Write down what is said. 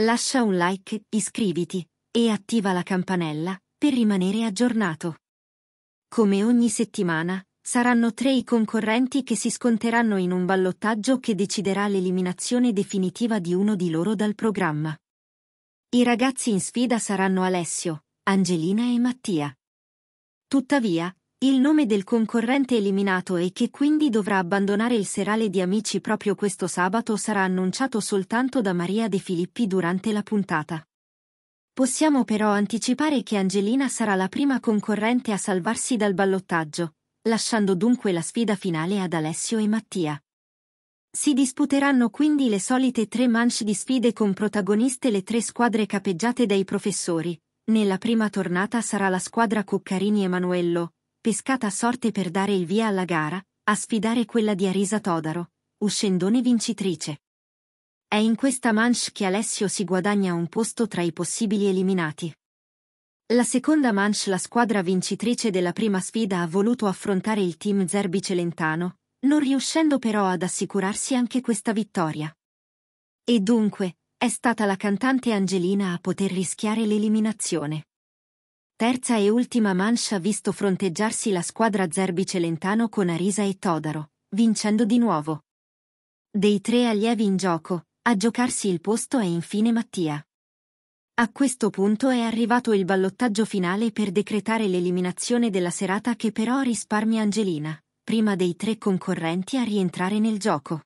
Lascia un like, iscriviti e attiva la campanella per rimanere aggiornato. Come ogni settimana, saranno tre i concorrenti che si sconteranno in un ballottaggio che deciderà l'eliminazione definitiva di uno di loro dal programma. I ragazzi in sfida saranno Alessio, Angelina e Mattia. Tuttavia, il nome del concorrente eliminato e che quindi dovrà abbandonare il serale di Amici proprio questo sabato sarà annunciato soltanto da Maria De Filippi durante la puntata. Possiamo però anticipare che Angelina sarà la prima concorrente a salvarsi dal ballottaggio, lasciando dunque la sfida finale ad Alessio e Mattia. Si disputeranno quindi le solite tre manche di sfide con protagoniste le tre squadre capeggiate dai professori. Nella prima tornata sarà la squadra Cuccarini emanuello pescata a sorte per dare il via alla gara, a sfidare quella di Arisa Todaro, uscendone vincitrice. È in questa manche che Alessio si guadagna un posto tra i possibili eliminati. La seconda manche la squadra vincitrice della prima sfida ha voluto affrontare il team Zerbi Celentano, non riuscendo però ad assicurarsi anche questa vittoria. E dunque, è stata la cantante Angelina a poter rischiare l'eliminazione terza e ultima mancia ha visto fronteggiarsi la squadra Zerbi Celentano con Arisa e Todaro, vincendo di nuovo. Dei tre allievi in gioco, a giocarsi il posto è infine Mattia. A questo punto è arrivato il ballottaggio finale per decretare l'eliminazione della serata che però risparmia Angelina, prima dei tre concorrenti a rientrare nel gioco.